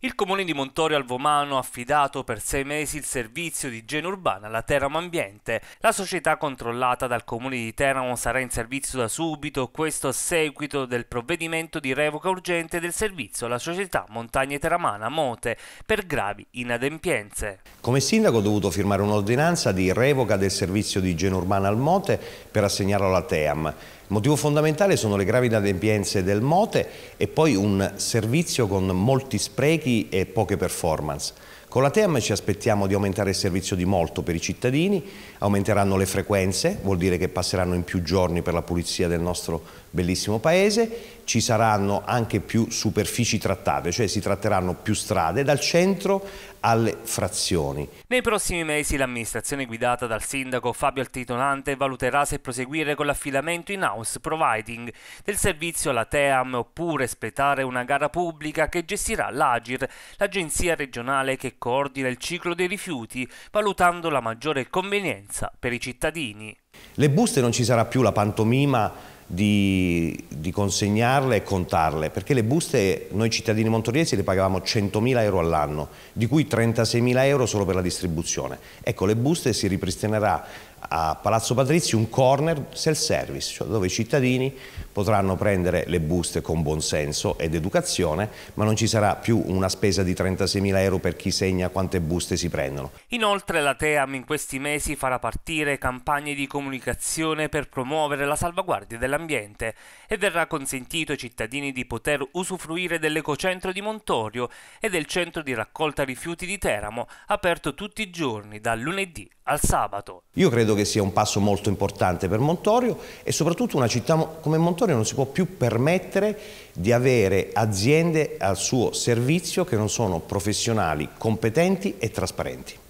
Il comune di Montorio Alvomano ha affidato per sei mesi il servizio di igiene urbana alla Teramo Ambiente. La società controllata dal comune di Teramo sarà in servizio da subito, questo a seguito del provvedimento di revoca urgente del servizio alla società Montagne Teramana Mote per gravi inadempienze. Come sindaco ho dovuto firmare un'ordinanza di revoca del servizio di igiene urbana al Mote per assegnarlo alla Team. Il motivo fondamentale sono le gravi inadempienze del Mote e poi un servizio con molti sprechi e poche performance. Con la TEAM ci aspettiamo di aumentare il servizio di molto per i cittadini, aumenteranno le frequenze, vuol dire che passeranno in più giorni per la pulizia del nostro bellissimo paese, ci saranno anche più superfici trattate, cioè si tratteranno più strade dal centro alle frazioni. Nei prossimi mesi l'amministrazione guidata dal sindaco Fabio Altitonante valuterà se proseguire con l'affidamento in house providing del servizio alla TEAM oppure espletare una gara pubblica che gestirà l'Agir, l'agenzia regionale che coordina il ciclo dei rifiuti, valutando la maggiore convenienza per i cittadini. Le buste non ci sarà più la pantomima di, di, consegnarle e contarle, perché le buste noi cittadini montoriesi le pagavamo 100.000 euro all'anno, di cui 36.000 euro solo per la distribuzione. Ecco, le buste si ripristinerà a Palazzo Patrizio un corner self-service, cioè dove i cittadini potranno prendere le buste con buonsenso ed educazione, ma non ci sarà più una spesa di 36.000 euro per chi segna quante buste si prendono. Inoltre la TEAM in questi mesi farà partire campagne di comunicazione per promuovere la salvaguardia dell'ambiente e verrà consentito ai cittadini di poter usufruire dell'ecocentro di Montorio e del centro di raccolta rifiuti di Teramo, aperto tutti i giorni, dal lunedì al sabato. Io credo che sia un passo molto importante per Montorio e soprattutto una città come Montorio non si può più permettere di avere aziende al suo servizio che non sono professionali, competenti e trasparenti.